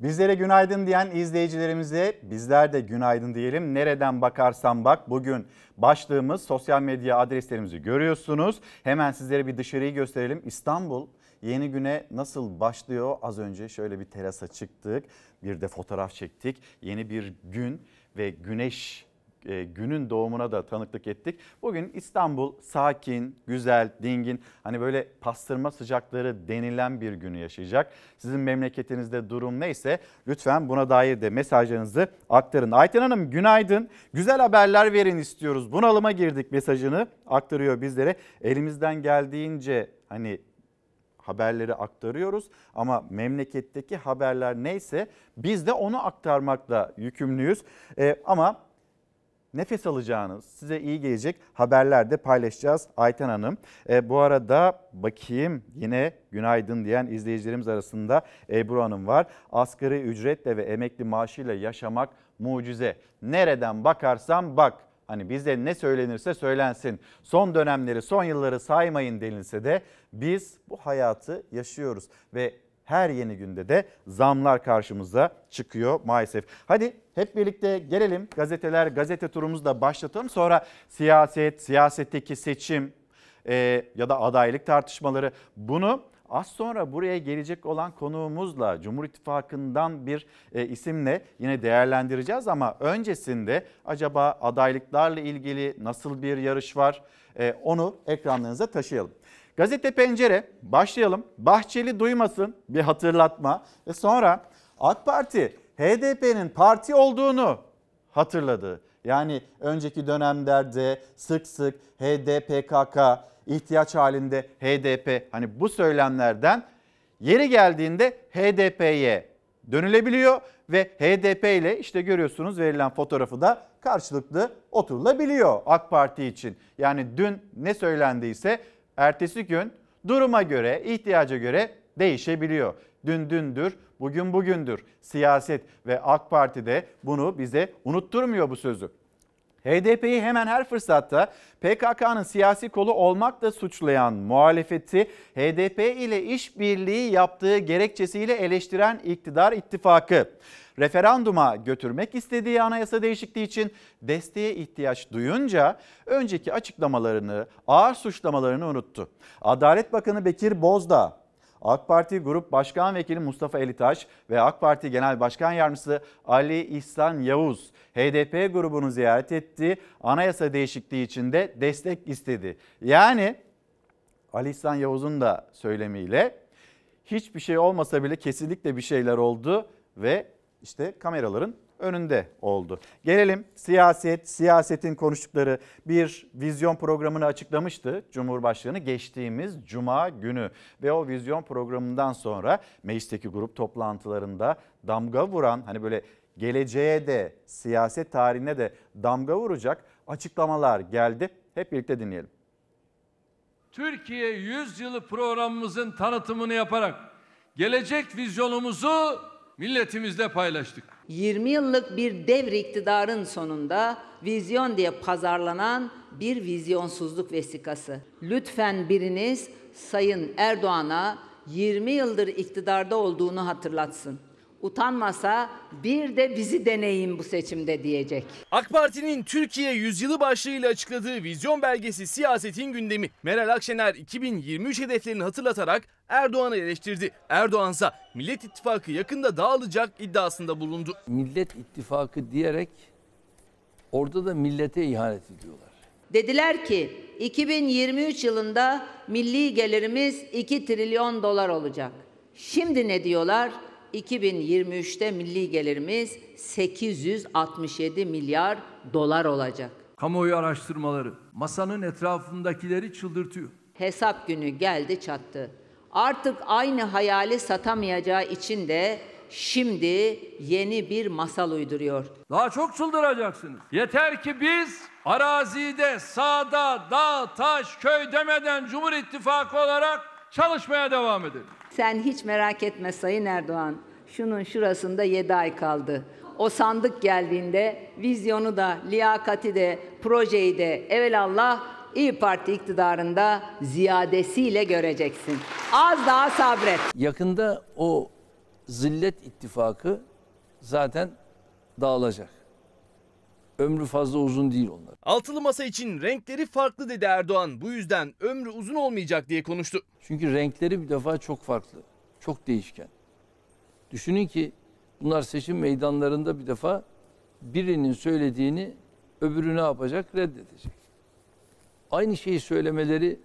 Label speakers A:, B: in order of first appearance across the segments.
A: Bizlere günaydın diyen izleyicilerimize bizler de günaydın diyelim. Nereden bakarsan bak bugün başlığımız sosyal medya adreslerimizi görüyorsunuz. Hemen sizlere bir dışarıyı gösterelim. İstanbul yeni güne nasıl başlıyor? Az önce şöyle bir terasa çıktık. Bir de fotoğraf çektik. Yeni bir gün ve güneş e, günün doğumuna da tanıklık ettik. Bugün İstanbul sakin, güzel, dingin hani böyle pastırma sıcakları denilen bir günü yaşayacak. Sizin memleketinizde durum neyse lütfen buna dair de mesajlarınızı aktarın. Ayten Hanım günaydın. Güzel haberler verin istiyoruz. Bunalıma girdik mesajını aktarıyor bizlere. Elimizden geldiğince hani haberleri aktarıyoruz ama memleketteki haberler neyse biz de onu aktarmakla yükümlüyüz. Ee, ama nefes alacağınız, size iyi gelecek haberler de paylaşacağız Ayten Hanım. E, bu arada bakayım yine günaydın diyen izleyicilerimiz arasında Ebru Hanım var. Asgari ücretle ve emekli maaşıyla yaşamak mucize. Nereden bakarsam bak Hani bizde ne söylenirse söylensin. Son dönemleri, son yılları saymayın denilse de biz bu hayatı yaşıyoruz ve her yeni günde de zamlar karşımıza çıkıyor maalesef. Hadi hep birlikte gelelim gazeteler gazete turumuzu da başlatalım. Sonra siyaset, siyasetteki seçim e, ya da adaylık tartışmaları bunu Az sonra buraya gelecek olan konuğumuzla Cumhur İttifakı'ndan bir e, isimle yine değerlendireceğiz ama öncesinde acaba adaylıklarla ilgili nasıl bir yarış var e, onu ekranlarınıza taşıyalım. Gazete Pencere başlayalım. Bahçeli duymasın bir hatırlatma. Ve sonra AK Parti HDP'nin parti olduğunu hatırladı. Yani önceki dönemlerde sık sık HDPKK ihtiyaç halinde HDP hani bu söylemlerden yeri geldiğinde HDP'ye dönülebiliyor ve HDP ile işte görüyorsunuz verilen fotoğrafı da karşılıklı oturulabiliyor AK Parti için. Yani dün ne söylendiyse ertesi gün duruma göre, ihtiyaca göre değişebiliyor. Dün dündür, bugün bugündür. Siyaset ve AK Parti de bunu bize unutturmuyor bu sözü. HDP'yi hemen her fırsatta PKK'nın siyasi kolu olmakla suçlayan muhalefeti HDP ile işbirliği yaptığı gerekçesiyle eleştiren iktidar ittifakı referanduma götürmek istediği anayasa değişikliği için desteğe ihtiyaç duyunca önceki açıklamalarını, ağır suçlamalarını unuttu. Adalet Bakanı Bekir Bozdağ AK Parti Grup Başkan Vekili Mustafa Elitaş ve AK Parti Genel Başkan Yardımcısı Ali İhsan Yavuz HDP grubunu ziyaret etti. Anayasa değişikliği için de destek istedi. Yani Ali İhsan Yavuz'un da söylemiyle hiçbir şey olmasa bile kesinlikle bir şeyler oldu ve işte kameraların önünde oldu. Gelelim siyaset, siyasetin konuştukları bir vizyon programını açıklamıştı Cumhurbaşkanı geçtiğimiz cuma günü ve o vizyon programından sonra meclisteki grup toplantılarında damga vuran hani böyle geleceğe de siyaset tarihine de damga vuracak açıklamalar geldi. Hep birlikte dinleyelim.
B: Türkiye 100 yılı programımızın tanıtımını yaparak gelecek vizyonumuzu milletimizle paylaştık.
C: 20 yıllık bir dev iktidarın sonunda vizyon diye pazarlanan bir vizyonsuzluk vesikası. Lütfen biriniz Sayın Erdoğan'a 20 yıldır iktidarda olduğunu hatırlatsın utanmasa bir de bizi deneyin bu seçimde diyecek. AK Parti'nin Türkiye
D: yüzyılı başlığıyla açıkladığı vizyon belgesi siyasetin gündemi. Meral Akşener 2023 hedeflerini hatırlatarak Erdoğan'ı eleştirdi. Erdoğansa Millet İttifakı yakında dağılacak iddiasında bulundu. Millet İttifakı diyerek orada da millete
C: ihanet ediyorlar. Dediler ki 2023 yılında milli gelirimiz 2 trilyon dolar olacak. Şimdi ne diyorlar? 2023'te milli gelirimiz 867 milyar dolar olacak.
B: Kamuoyu araştırmaları masanın etrafındakileri çıldırtıyor.
C: Hesap günü geldi çattı. Artık aynı hayali satamayacağı için de şimdi yeni bir masal uyduruyor.
B: Daha çok çıldıracaksınız. Yeter ki biz arazide, sağda, dağ, taş, köy demeden Cumhur İttifakı olarak çalışmaya devam edelim.
C: Sen hiç merak etme Sayın Erdoğan. Şunun şurasında yedi ay kaldı. O sandık geldiğinde vizyonu da, liyakati de, projeyi de evelallah İyi Parti iktidarında ziyadesiyle göreceksin. Az daha sabret.
B: Yakında o zillet ittifakı
D: zaten dağılacak. Ömrü fazla uzun değil onlar. Altılı masa için renkleri farklı dedi Erdoğan. Bu yüzden ömrü uzun olmayacak diye konuştu. Çünkü renkleri bir defa çok farklı. Çok değişken. Düşünün ki
B: bunlar seçim meydanlarında bir defa birinin söylediğini öbürü ne
D: yapacak reddedecek. Aynı şeyi söylemeleri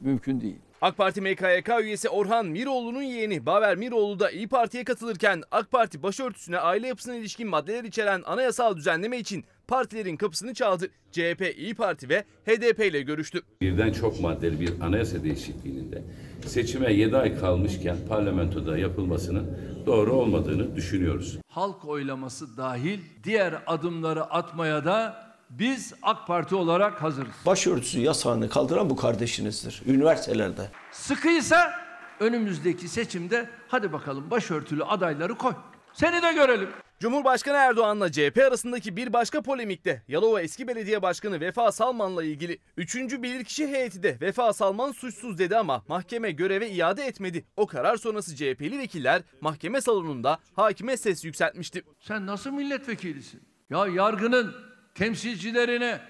D: mümkün değil. AK Parti MKYK üyesi Orhan Miroğlu'nun yeğeni Baver Miroğlu da İyi Parti'ye katılırken AK Parti başörtüsüne aile yapısına ilişkin maddeler içeren anayasal düzenleme için partilerin kapısını çaldı. CHP, İyi Parti ve HDP ile görüştü.
B: Birden çok maddeli bir anayasa değişikliğinde seçime 7 ay kalmışken parlamentoda yapılmasının doğru olmadığını
D: düşünüyoruz.
B: Halk oylaması dahil diğer adımları atmaya da biz AK Parti olarak hazırız.
D: Başörtüsü yasağını kaldıran bu kardeşinizdir. Üniversitelerde. Sıkıysa önümüzdeki seçimde hadi bakalım başörtülü adayları koy. Seni de görelim. Cumhurbaşkanı Erdoğan'la CHP arasındaki bir başka polemikte Yalova eski belediye başkanı Vefa Salman'la ilgili 3. bilirkişi heyeti de Vefa Salman suçsuz dedi ama mahkeme göreve iade etmedi. O karar sonrası CHP'li vekiller mahkeme salonunda hakime ses yükseltmişti. Sen nasıl milletvekilisin? Ya yargının temsilcilerine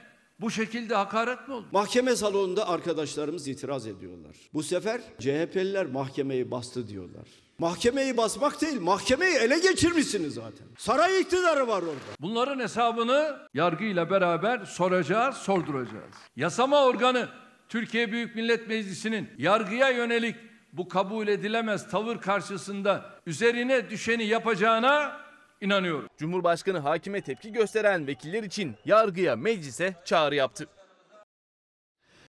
D: bu şekilde hakaret mi olur? Mahkeme salonunda arkadaşlarımız itiraz ediyorlar. Bu sefer CHP'liler mahkemeyi bastı diyorlar. Mahkemeyi basmak değil, mahkemeyi ele geçirmişsiniz zaten. Saray iktidarı var orada.
B: Bunların hesabını yargıyla beraber soracağız, sorduracağız. Yasama organı Türkiye Büyük Millet Meclisi'nin yargıya yönelik bu kabul edilemez tavır karşısında üzerine düşeni
D: yapacağına inanıyorum. Cumhurbaşkanı hakime tepki gösteren vekiller için yargıya, meclise çağrı yaptı.